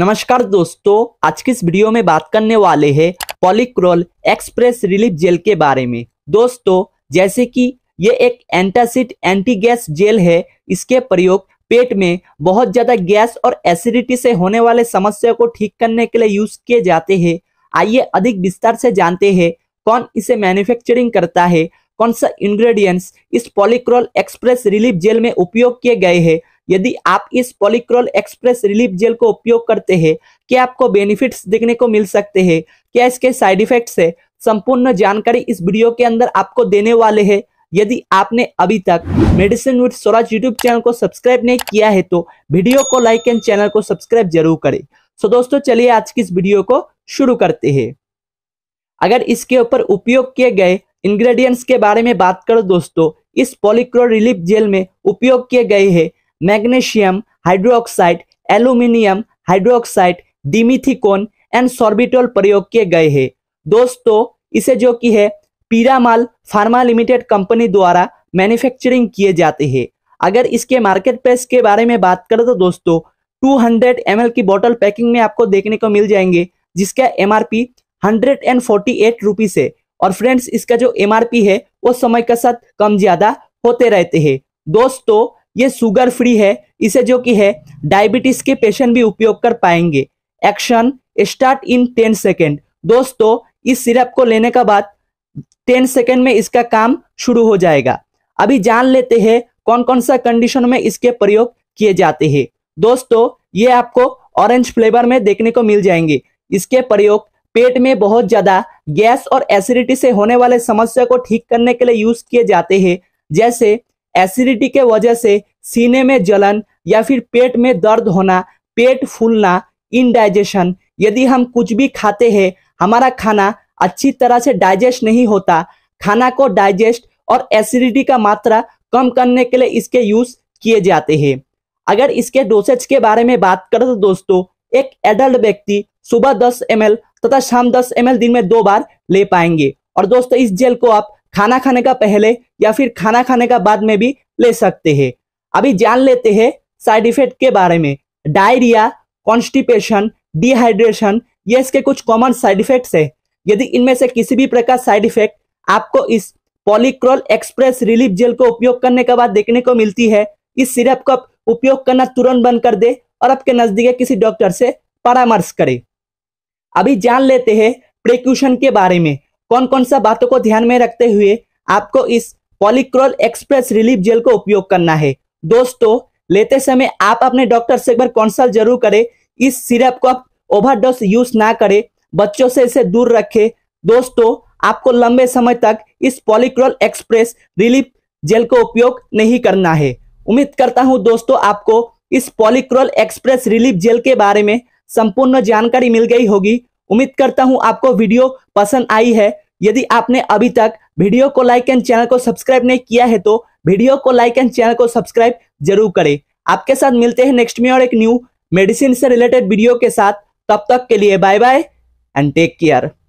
नमस्कार दोस्तों आज की इस वीडियो में बात करने वाले हैं पॉलिक्रोल एक्सप्रेस रिलीफ जेल के बारे में दोस्तों जैसे कि ये एक एंटासिड एंटी गैस जेल है इसके प्रयोग पेट में बहुत ज्यादा गैस और एसिडिटी से होने वाले समस्या को ठीक करने के लिए यूज किए जाते हैं आइए अधिक विस्तार से जानते हैं कौन इसे मैन्युफैक्चरिंग करता है कौन सा इंग्रेडिएंट्स इस पॉलिक्रोल एक्सप्रेस रिलीफ जेल में उपयोग किए गए हैं यदि आप इस पॉलिक्रोल एक्सप्रेस रिलीफ जेल को उपयोग करते हैं क्या आपको बेनिफिट्स देखने को मिल सकते हैं क्या इसके साइड इफेक्ट्स है संपूर्ण जानकारी इस वीडियो के अंदर आपको देने वाले है यदि आपने अभी तक medicine with Swaraj YouTube channel को सब्सक्राइब नहीं किया है तो वीडियो को लाइक एंड चैनल को सब्सक्राइब जरूर करें सो दोस्तों चलिए आज की इस वीडियो को शुरू करते हैं अगर इसके ऊपर उपयोग किए गए इंग्रेडिएंट्स के बारे में बात करो दोस्तों इस पॉलिक्रोल रिलीफ जेल में उपयोग किए गए हैं magnesium hydroxide aluminium hydroxide dimethicone and sorbitol प्रयोग किए गए हैं दोस्तों इसे जो कि है पीरामाल फार्मा लिमिटेड कंपनी द्वारा मैन्युफैक्चरिंग किए जाते हैं अगर इसके मार्केट प्राइस के बारे में बात करें तो दोस्तों 200 हंड्रेड की बोतल पैकिंग में आपको देखने को मिल जाएंगे जिसका M R P hundred and forty eight rupees है और फ्रेंड्स इसका जो एम आर पी है वो समय के साथ कम ज्यादा होते रहते हैं दोस्तों ये शुगर फ्री है इसे जो कि है डायबिटीज के पेशेंट भी उपयोग कर पाएंगे action start in ten second दोस्तों इस सिरप को लेने का बाद टेन सेकेंड में इसका काम शुरू हो जाएगा अभी जान लेते हैं कौन कौन सा कंडीशन में इसके प्रयोग किए जाते हैं दोस्तों ये आपको ऑरेंज फ्लेवर में देखने को मिल जाएंगे इसके प्रयोग पेट में बहुत ज्यादा गैस और एसिडिटी से होने वाले समस्या को ठीक करने के लिए यूज किए जाते हैं जैसे एसिडिटी के वजह से सीने में जलन या फिर पेट में दर्द होना पेट फूलना इनडाइजेशन यदि हम कुछ भी खाते हैं हमारा खाना अच्छी तरह से डाइजेस्ट नहीं होता खाना को डाइजेस्ट और एसिडिटी का मात्रा कम करने के लिए इसके यूज किए जाते हैं अगर इसके डोसेज के बारे में बात करें तो दोस्तों एक एडल्ट व्यक्ति सुबह 10 एम तथा शाम 10 एम दिन में दो बार ले पाएंगे और दोस्तों इस जेल को आप खाना खाने का पहले या फिर खाना खाने का बाद में भी ले सकते हैं अभी जान लेते हैं साइड इफेक्ट के बारे में डायरिया कॉन्स्टिपेशन डिहाइड्रेशन ये इसके कुछ कॉमन साइड इफेक्ट्स है यदि इनमें से किसी भी प्रकार साइड इफेक्ट आपको इस पॉलिक्रॉल एक्सप्रेस रिलीफ जेल को उपयोग करने के बाद देखने को मिलती है इस सिरप का उपयोग करना तुरंत बंद कर दे और आपके नजदीक किसी डॉक्टर से परामर्श करें अभी जान लेते हैं प्रिक्यूशन के बारे में कौन कौन सा बातों को ध्यान में रखते हुए आपको इस पॉलिक्रोल एक्सप्रेस रिलीफ जेल को उपयोग करना है दोस्तों लेते समय आप अपने डॉक्टर से एक बार कंसल्ट जरूर करें इस सिरप को आप ओवरडोज यूज ना करें बच्चों से इसे दूर रखें दोस्तों आपको लंबे समय तक इस पॉलिक्रोल एक्सप्रेस रिलीफ जेल को उपयोग नहीं करना है उम्मीद करता हूं दोस्तों आपको इस पॉलिक्रोल एक्सप्रेस रिलीफ जेल के बारे में संपूर्ण जानकारी मिल गई होगी उम्मीद करता हूं आपको वीडियो पसंद आई है यदि आपने अभी तक वीडियो को लाइक एंड चैनल को सब्सक्राइब नहीं किया है तो वीडियो को लाइक एंड चैनल को सब्सक्राइब जरूर करें आपके साथ मिलते हैं नेक्स्ट में और एक न्यू मेडिसिन से रिलेटेड वीडियो के साथ तब तक के लिए bye bye and take care